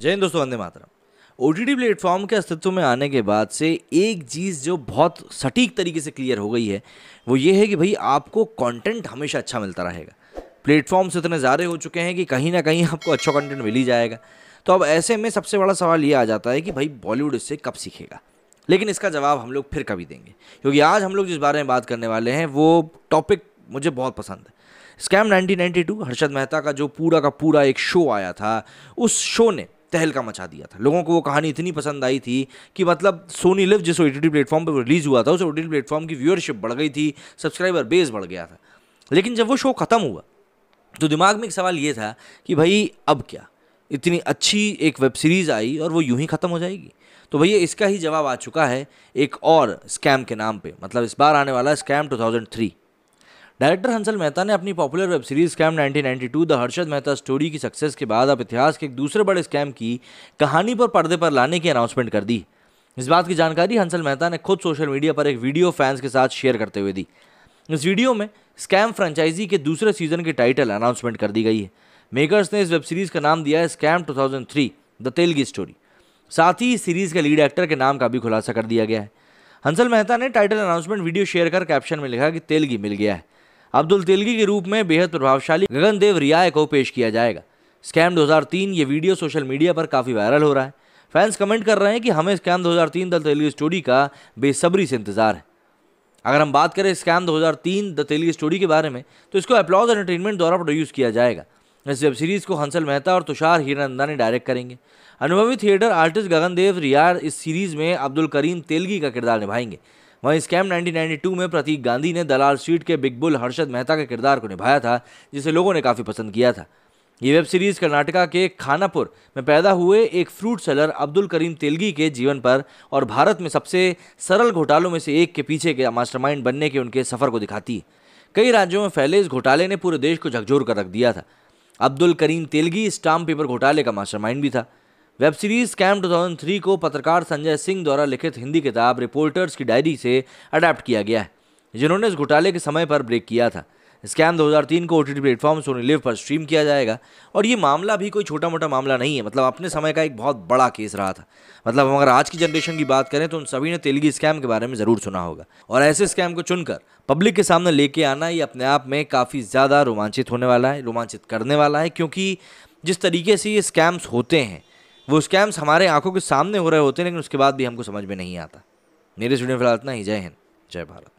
जय हिंद दोस्तों वंदे मातरम ओ T platform के अस्तित्व में आने के बाद से एक चीज़ जो बहुत सटीक तरीके से क्लियर हो गई है वो ये है कि भाई आपको कंटेंट हमेशा अच्छा मिलता रहेगा प्लेटफॉर्म्स इतने ज़्यादा हो चुके हैं कि कहीं ना कहीं आपको अच्छा कंटेंट मिल ही जाएगा तो अब ऐसे में सबसे बड़ा सवाल ये आ जाता है कि भाई बॉलीवुड इससे कब सीखेगा लेकिन इसका जवाब हम लोग फिर कभी देंगे क्योंकि आज हम लोग जिस बारे में बात करने वाले हैं वो टॉपिक मुझे बहुत पसंद है स्कैम 1992 हर्षद मेहता का जो पूरा का पूरा एक शो आया था उस शो ने तहलका मचा दिया था लोगों को वो कहानी इतनी पसंद आई थी कि मतलब सोनी लिव जिस ओ टी प्लेटफॉर्म पर रिलीज़ हुआ था उस ओ टी प्लेटफॉर्म की व्यूअरशिप बढ़ गई थी सब्सक्राइबर बेस बढ़ गया था लेकिन जब वो शो ख़त्म हुआ तो दिमाग में एक सवाल ये था कि भाई अब क्या इतनी अच्छी एक वेब सीरीज़ आई और वो यूं ही ख़त्म हो जाएगी तो भैया इसका ही जवाब आ चुका है एक और स्कैम के नाम पे मतलब इस बार आने वाला स्कैम 2003 डायरेक्टर हंसल मेहता ने अपनी popular web series scam 1992 the Harshad Mehta story की सक्सेस के बाद अब इतिहास के एक दूसरे बड़े स्कैम की कहानी पर पर्दे पर लाने की अनाउंसमेंट कर दी इस बात की जानकारी हंसल मेहता ने खुद सोशल मीडिया पर एक वीडियो फैंस के साथ शेयर करते हुए दी इस वीडियो में स्कैम फ्रेंचाइजी के दूसरे सीजन की टाइटल अनाउंसमेंट कर दी गई है मेकर्स ने इस वेब सीरीज का नाम दिया है स्कैम 2003 द तेलगी स्टोरी साथ ही इस सीरीज के लीड एक्टर के नाम का भी खुलासा कर दिया गया है हंसल मेहता ने टाइटल अनाउंसमेंट वीडियो शेयर कर कैप्शन में लिखा कि तेलगी मिल गया है अब्दुल तेलगी के रूप में बेहद प्रभावशाली गगनदेव रियाय को पेश किया जाएगा स्कैम 2003 ये वीडियो सोशल मीडिया पर काफ़ी वायरल हो रहा है फैंस कमेंट कर रहे हैं कि हमें स्कैम 2003 द तेलगी स्टोरी का बेसब्री से इंतज़ार है अगर हम बात करें स्कैम 2003 द तेलगी स्टोरी के बारे में तो इसको अपलॉज एंटरटेनमेंट द्वारा प्रोड्यूस किया जाएगा इस वेब सीरीज़ को हंसल मेहता और तुषार ने डायरेक्ट करेंगे अनुभवी थिएटर आर्टिस्ट गगनदेव रियार इस सीरीज़ में अब्दुल करीम तेलगी का किरदार निभाएंगे वहीं स्कैम 1992 में प्रतीक गांधी ने दलाल स्ट्रीट के बिग बुल हर्षद मेहता के किरदार को निभाया था जिसे लोगों ने काफ़ी पसंद किया था ये वेब सीरीज़ कर्नाटका के खानापुर में पैदा हुए एक फ्रूट सेलर अब्दुल करीम तेलगी के जीवन पर और भारत में सबसे सरल घोटालों में से एक के पीछे के मास्टरमाइंड बनने के उनके सफ़र को दिखाती है कई राज्यों में फैले इस घोटाले ने पूरे देश को झकझोर कर रख दिया था अब्दुल करीम तेलगी स्टाम्प पेपर घोटाले का मास्टरमाइंड भी था वेब सीरीज कैम 2003 को पत्रकार संजय सिंह द्वारा लिखित हिंदी किताब रिपोर्टर्स की डायरी से अडेप्ट किया गया है जिन्होंने इस घोटाले के समय पर ब्रेक किया था स्कैम 2003 को O T platform Sony LIV पर स्ट्रीम किया जाएगा और ये मामला भी कोई छोटा मोटा मामला नहीं है मतलब अपने समय का एक बहुत बड़ा केस रहा था मतलब हम अगर आज की जनरेशन की बात करें तो उन सभी ने तेलगी स्कैम के बारे में ज़रूर सुना होगा और ऐसे स्कैम को चुनकर पब्लिक के सामने लेके आना ये अपने आप में काफ़ी ज़्यादा रोमांचित होने वाला है रोमांचित करने वाला है क्योंकि जिस तरीके से ये स्कैम्स होते हैं वो स्कैम्स हमारे आंखों के सामने हो रहे होते हैं लेकिन उसके बाद भी हमको समझ में नहीं आता मेरे स्टूडियो फिलहाल इतना ही जय हिंद जय भारत